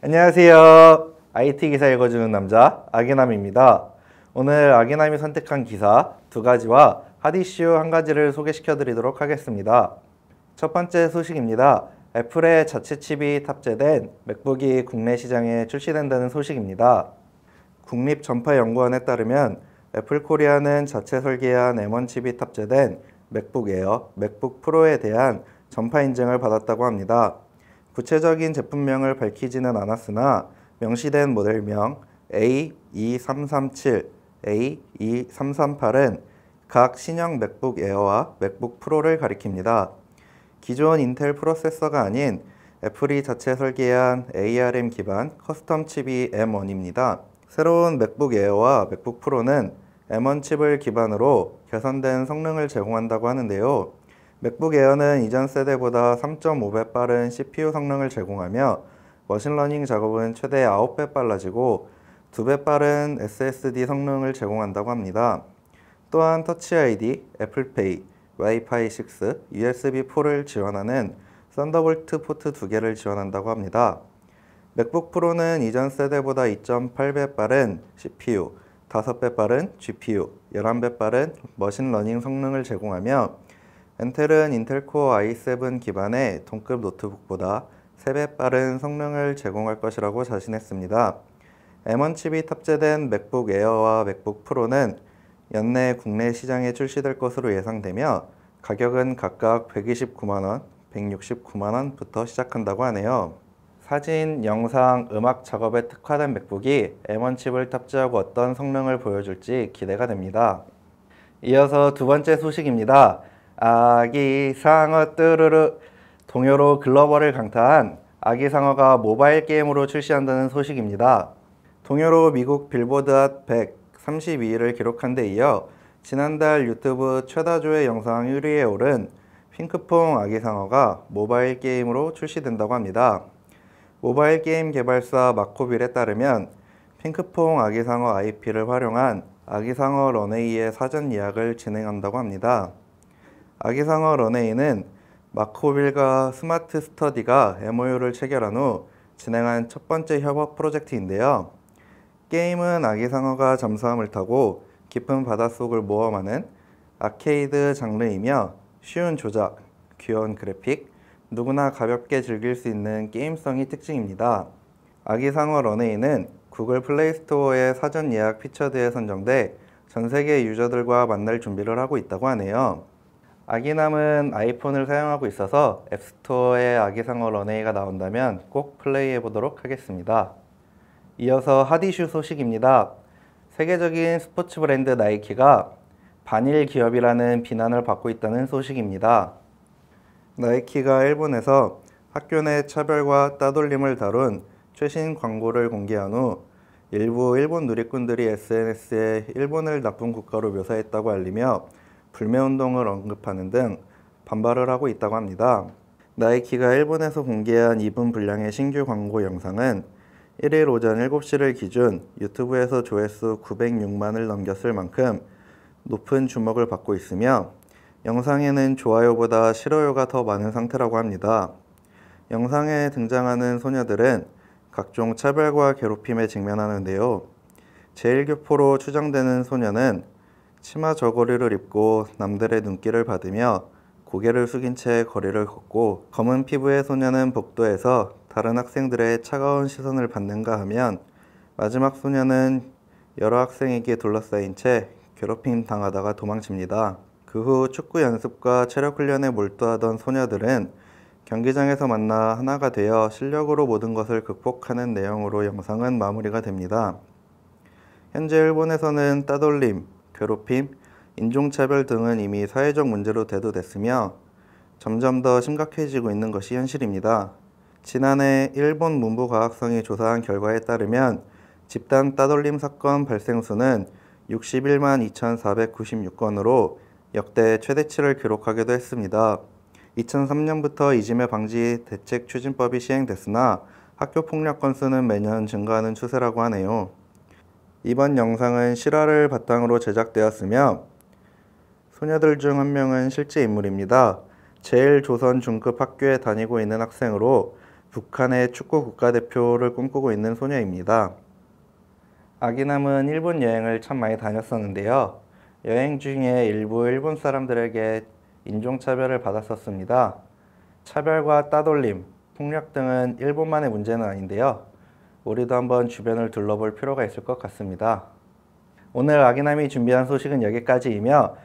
안녕하세요. IT 기사 읽어주는 남자 아기남입니다. 오늘 아기남이 선택한 기사 두 가지와 핫이슈 한 가지를 소개시켜 드리도록 하겠습니다. 첫 번째 소식입니다. 애플의 자체 칩이 탑재된 맥북이 국내 시장에 출시된다는 소식입니다. 국립전파연구원에 따르면 애플 코리아는 자체 설계한 M1 칩이 탑재된 맥북 에어, 맥북 프로에 대한 전파 인증을 받았다고 합니다. 구체적인 제품명을 밝히지는 않았으나 명시된 모델명 A2337, e A2338은 e 각 신형 맥북 에어와 맥북 프로를 가리킵니다. 기존 인텔 프로세서가 아닌 애플이 자체 설계한 ARM 기반 커스텀 칩이 M1입니다. 새로운 맥북 에어와 맥북 프로는 M1 칩을 기반으로 개선된 성능을 제공한다고 하는데요. 맥북 에어는 이전 세대보다 3.5배 빠른 CPU 성능을 제공하며 머신러닝 작업은 최대 9배 빨라지고 2배 빠른 SSD 성능을 제공한다고 합니다. 또한 터치 ID, 애플페이, 와이파이 6, USB4를 지원하는 썬더볼트 포트 두 개를 지원한다고 합니다. 맥북 프로는 이전 세대보다 2.8배 빠른 CPU, 5배 빠른 GPU, 11배 빠른 머신러닝 성능을 제공하며 엔텔은 인텔코어 i7 기반의 동급 노트북보다 3배 빠른 성능을 제공할 것이라고 자신했습니다. M1 칩이 탑재된 맥북 에어와 맥북 프로는 연내 국내 시장에 출시될 것으로 예상되며 가격은 각각 129만원, 169만원부터 시작한다고 하네요. 사진, 영상, 음악 작업에 특화된 맥북이 M1 칩을 탑재하고 어떤 성능을 보여줄지 기대가 됩니다. 이어서 두 번째 소식입니다. 아기상어 뜨르르 동요로 글로벌을 강타한 아기상어가 모바일 게임으로 출시한다는 소식입니다. 동요로 미국 빌보드 핫 132위를 기록한 데 이어 지난달 유튜브 최다조회 영상 1위에 오른 핑크퐁 아기상어가 모바일 게임으로 출시된다고 합니다. 모바일 게임 개발사 마코빌에 따르면 핑크퐁 아기상어 IP를 활용한 아기상어 런웨이의 사전 예약을 진행한다고 합니다. 아기상어 런웨이는 마코빌과 스마트 스터디가 MOU를 체결한 후 진행한 첫 번째 협업 프로젝트인데요. 게임은 아기상어가 잠수함을 타고 깊은 바닷속을 모험하는 아케이드 장르이며 쉬운 조작, 귀여운 그래픽, 누구나 가볍게 즐길 수 있는 게임성이 특징입니다. 아기상어 런웨이는 구글 플레이스토어의 사전 예약 피처드에 선정돼 전 세계 유저들과 만날 준비를 하고 있다고 하네요. 아기남은 아이폰을 사용하고 있어서 앱스토어에 아기상어 런웨이가 나온다면 꼭 플레이해 보도록 하겠습니다. 이어서 하디슈 소식입니다. 세계적인 스포츠 브랜드 나이키가 반일 기업이라는 비난을 받고 있다는 소식입니다. 나이키가 일본에서 학교 내 차별과 따돌림을 다룬 최신 광고를 공개한 후 일부 일본 누리꾼들이 SNS에 일본을 나쁜 국가로 묘사했다고 알리며 불매운동을 언급하는 등 반발을 하고 있다고 합니다. 나이키가 일본에서 공개한 2분 분량의 신규 광고 영상은 1일 오전 7시를 기준 유튜브에서 조회수 906만을 넘겼을 만큼 높은 주목을 받고 있으며 영상에는 좋아요보다 싫어요가 더 많은 상태라고 합니다. 영상에 등장하는 소녀들은 각종 차별과 괴롭힘에 직면하는데요. 제1교포로 추정되는 소녀는 치마 저고리를 입고 남들의 눈길을 받으며 고개를 숙인 채 거리를 걷고 검은 피부의 소녀는 복도에서 다른 학생들의 차가운 시선을 받는가 하면 마지막 소녀는 여러 학생에게 둘러싸인 채 괴롭힘 당하다가 도망칩니다. 그 후 축구 연습과 체력 훈련에 몰두하던 소녀들은 경기장에서 만나 하나가 되어 실력으로 모든 것을 극복하는 내용으로 영상은 마무리가 됩니다. 현재 일본에서는 따돌림, 괴롭힘, 인종차별 등은 이미 사회적 문제로 대두됐으며 점점 더 심각해지고 있는 것이 현실입니다. 지난해 일본 문부과학성이 조사한 결과에 따르면 집단 따돌림 사건 발생 수는 61만 2,496건으로 역대 최대치를 기록하기도 했습니다. 2003년부터 이지매 방지 대책 추진법이 시행됐으나 학교 폭력 건수는 매년 증가하는 추세라고 하네요. 이번 영상은 실화를 바탕으로 제작되었으며 소녀들 중 한 명은 실제 인물입니다. 제일 조선 중급 학교에 다니고 있는 학생으로 북한의 축구 국가대표를 꿈꾸고 있는 소녀입니다. 아기남은 일본 여행을 참 많이 다녔었는데요. 여행 중에 일부 일본 사람들에게 인종차별을 받았었습니다. 차별과 따돌림, 폭력 등은 일본만의 문제는 아닌데요. 우리도 한번 주변을 둘러볼 필요가 있을 것 같습니다. 오늘 아기남이 준비한 소식은 여기까지이며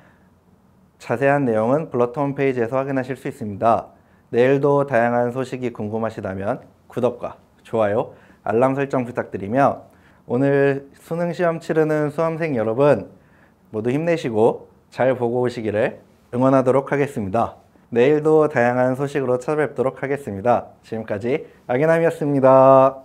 자세한 내용은 블러터 홈페이지에서 확인하실 수 있습니다. 내일도 다양한 소식이 궁금하시다면 구독과 좋아요, 알람 설정 부탁드리며 오늘 수능 시험 치르는 수험생 여러분 모두 힘내시고 잘 보고 오시기를 응원하도록 하겠습니다. 내일도 다양한 소식으로 찾아뵙도록 하겠습니다. 지금까지 아기남이었습니다.